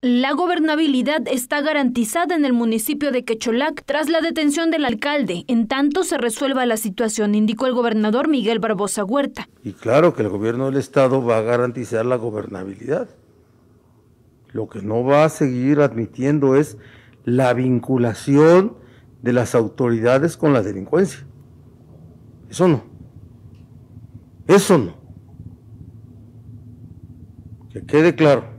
La gobernabilidad está garantizada en el municipio de Quecholac tras la detención del alcalde, en tanto se resuelva la situación, indicó el gobernador Miguel Barbosa Huerta. Y claro que el gobierno del estado va a garantizar la gobernabilidad. Lo que no va a seguir admitiendo es la vinculación de las autoridades con la delincuencia. Eso no. Eso no. Que quede claro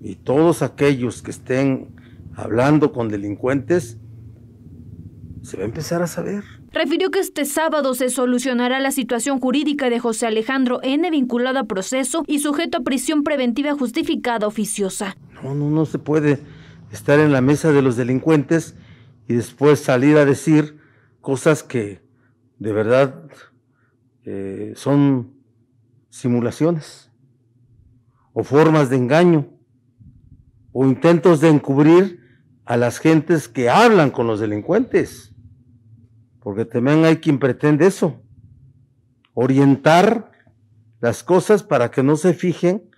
y todos aquellos que estén hablando con delincuentes, se va a empezar a saber. Refirió que este sábado se solucionará la situación jurídica de José Alejandro N. vinculado a proceso y sujeto a prisión preventiva justificada oficiosa. No, no, no se puede estar en la mesa de los delincuentes y después salir a decir cosas que de verdad eh, son simulaciones o formas de engaño o intentos de encubrir a las gentes que hablan con los delincuentes, porque también hay quien pretende eso, orientar las cosas para que no se fijen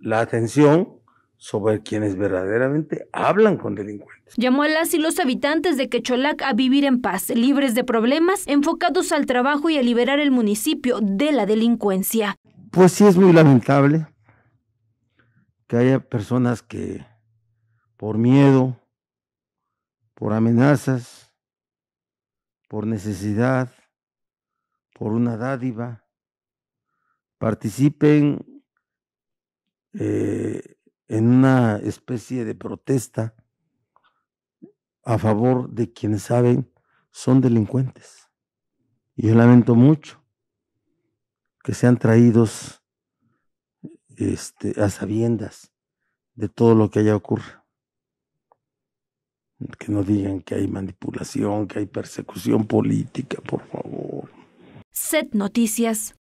la atención sobre quienes verdaderamente hablan con delincuentes. Llamó a las y los habitantes de Quecholac a vivir en paz, libres de problemas, enfocados al trabajo y a liberar el municipio de la delincuencia. Pues sí es muy lamentable que haya personas que por miedo, por amenazas, por necesidad, por una dádiva, participen eh, en una especie de protesta a favor de quienes saben son delincuentes. Y yo lamento mucho que sean traídos este, a sabiendas de todo lo que haya ocurrido, Que no digan que hay manipulación, que hay persecución política, por favor. Set Noticias